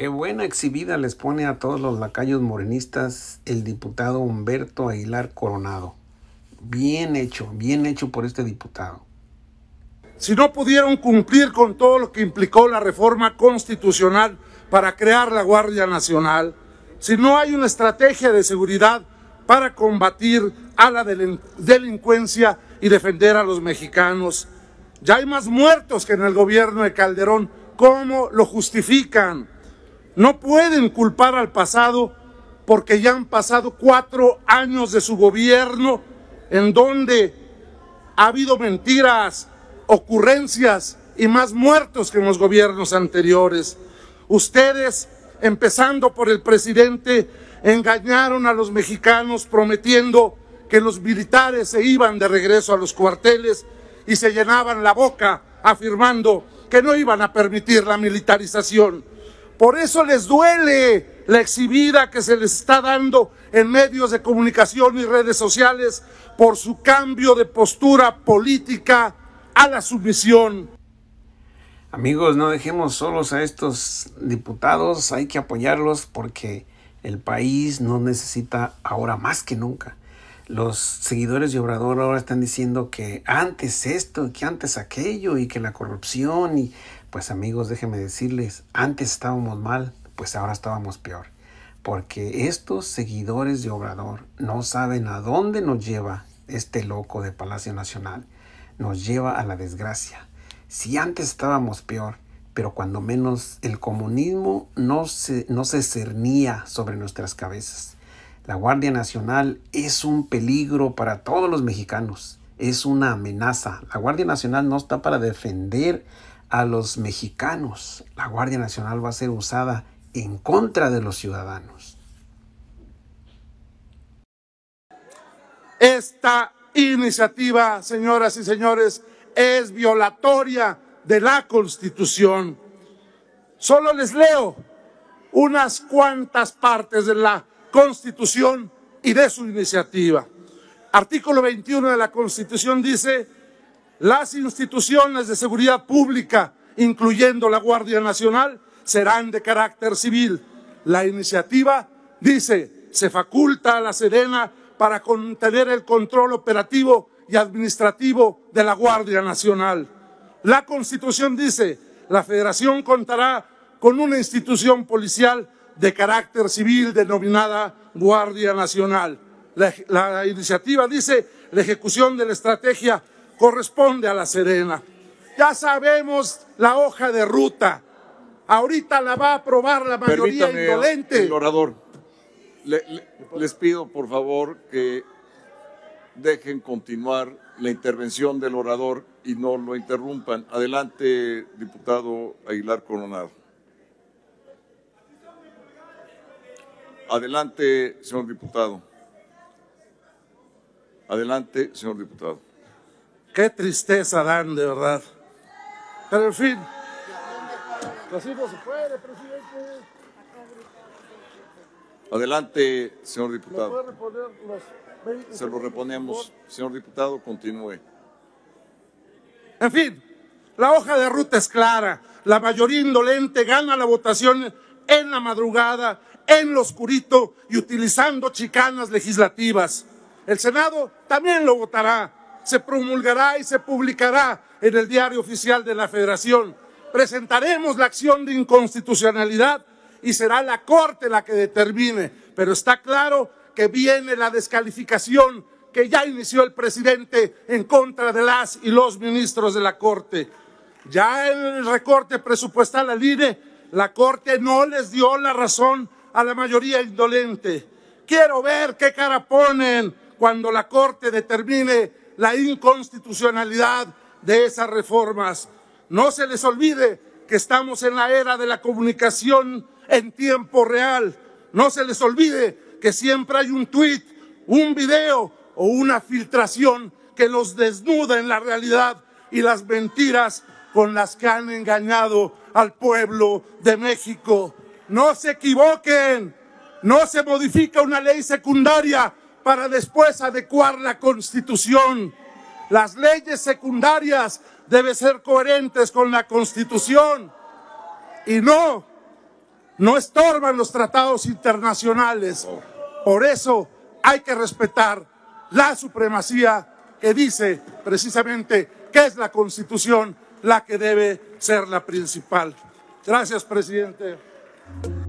Qué buena exhibida les pone a todos los lacayos morenistas el diputado Humberto Aguilar Coronado. Bien hecho, bien hecho por este diputado. Si no pudieron cumplir con todo lo que implicó la reforma constitucional para crear la Guardia Nacional, si no hay una estrategia de seguridad para combatir a la delincuencia y defender a los mexicanos, ya hay más muertos que en el gobierno de Calderón. ¿Cómo lo justifican? No pueden culpar al pasado porque ya han pasado cuatro años de su gobierno en donde ha habido mentiras, ocurrencias y más muertos que en los gobiernos anteriores. Ustedes, empezando por el presidente, engañaron a los mexicanos prometiendo que los militares se iban de regreso a los cuarteles y se llenaban la boca afirmando que no iban a permitir la militarización. Por eso les duele la exhibida que se les está dando en medios de comunicación y redes sociales por su cambio de postura política a la sumisión. Amigos, no dejemos solos a estos diputados, hay que apoyarlos porque el país nos necesita ahora más que nunca los seguidores de Obrador ahora están diciendo que antes esto, que antes aquello y que la corrupción y pues amigos, déjenme decirles, antes estábamos mal, pues ahora estábamos peor. Porque estos seguidores de Obrador no saben a dónde nos lleva este loco de Palacio Nacional. Nos lleva a la desgracia. Si antes estábamos peor, pero cuando menos el comunismo no se, no se cernía sobre nuestras cabezas. La Guardia Nacional es un peligro para todos los mexicanos, es una amenaza. La Guardia Nacional no está para defender a los mexicanos. La Guardia Nacional va a ser usada en contra de los ciudadanos. Esta iniciativa, señoras y señores, es violatoria de la Constitución. Solo les leo unas cuantas partes de la Constitución y de su iniciativa. Artículo 21 de la Constitución dice, las instituciones de seguridad pública, incluyendo la Guardia Nacional, serán de carácter civil. La iniciativa dice, se faculta a la Serena para contener el control operativo y administrativo de la Guardia Nacional. La Constitución dice, la Federación contará con una institución policial de carácter civil denominada Guardia Nacional. La, iniciativa dice, la ejecución de la estrategia corresponde a la Serena. Ya sabemos la hoja de ruta. Ahorita la va a aprobar la mayoría indolente. El orador, les pido por favor que dejen continuar la intervención del orador y no lo interrumpan. Adelante, diputado Aguilar Coronado. Adelante, señor diputado. Adelante, señor diputado. Qué tristeza dan, de verdad. Pero en fin, así no se puede, presidente. Adelante, señor diputado. Se lo reponemos. Señor diputado, continúe. En fin, la hoja de ruta es clara. La mayoría indolente gana la votación en la madrugada, en lo oscurito y utilizando chicanas legislativas. El Senado también lo votará, se promulgará y se publicará en el diario oficial de la Federación. Presentaremos la acción de inconstitucionalidad y será la Corte la que determine, pero está claro que viene la descalificación que ya inició el presidente en contra de las y los ministros de la Corte. Ya en el recorte presupuestal al INE la Corte no les dio la razón a la mayoría indolente. Quiero ver qué cara ponen cuando la Corte determine la inconstitucionalidad de esas reformas. No se les olvide que estamos en la era de la comunicación en tiempo real. No se les olvide que siempre hay un tweet, un video o una filtración que los desnuda en la realidad y las mentiras con las que han engañado al pueblo de México. No se equivoquen, no se modifica una ley secundaria para después adecuar la constitución. Las leyes secundarias deben ser coherentes con la constitución y no, no estorban los tratados internacionales. Por eso hay que respetar la supremacía que dice precisamente qué es la constitución la que debe ser la principal. Gracias, presidente.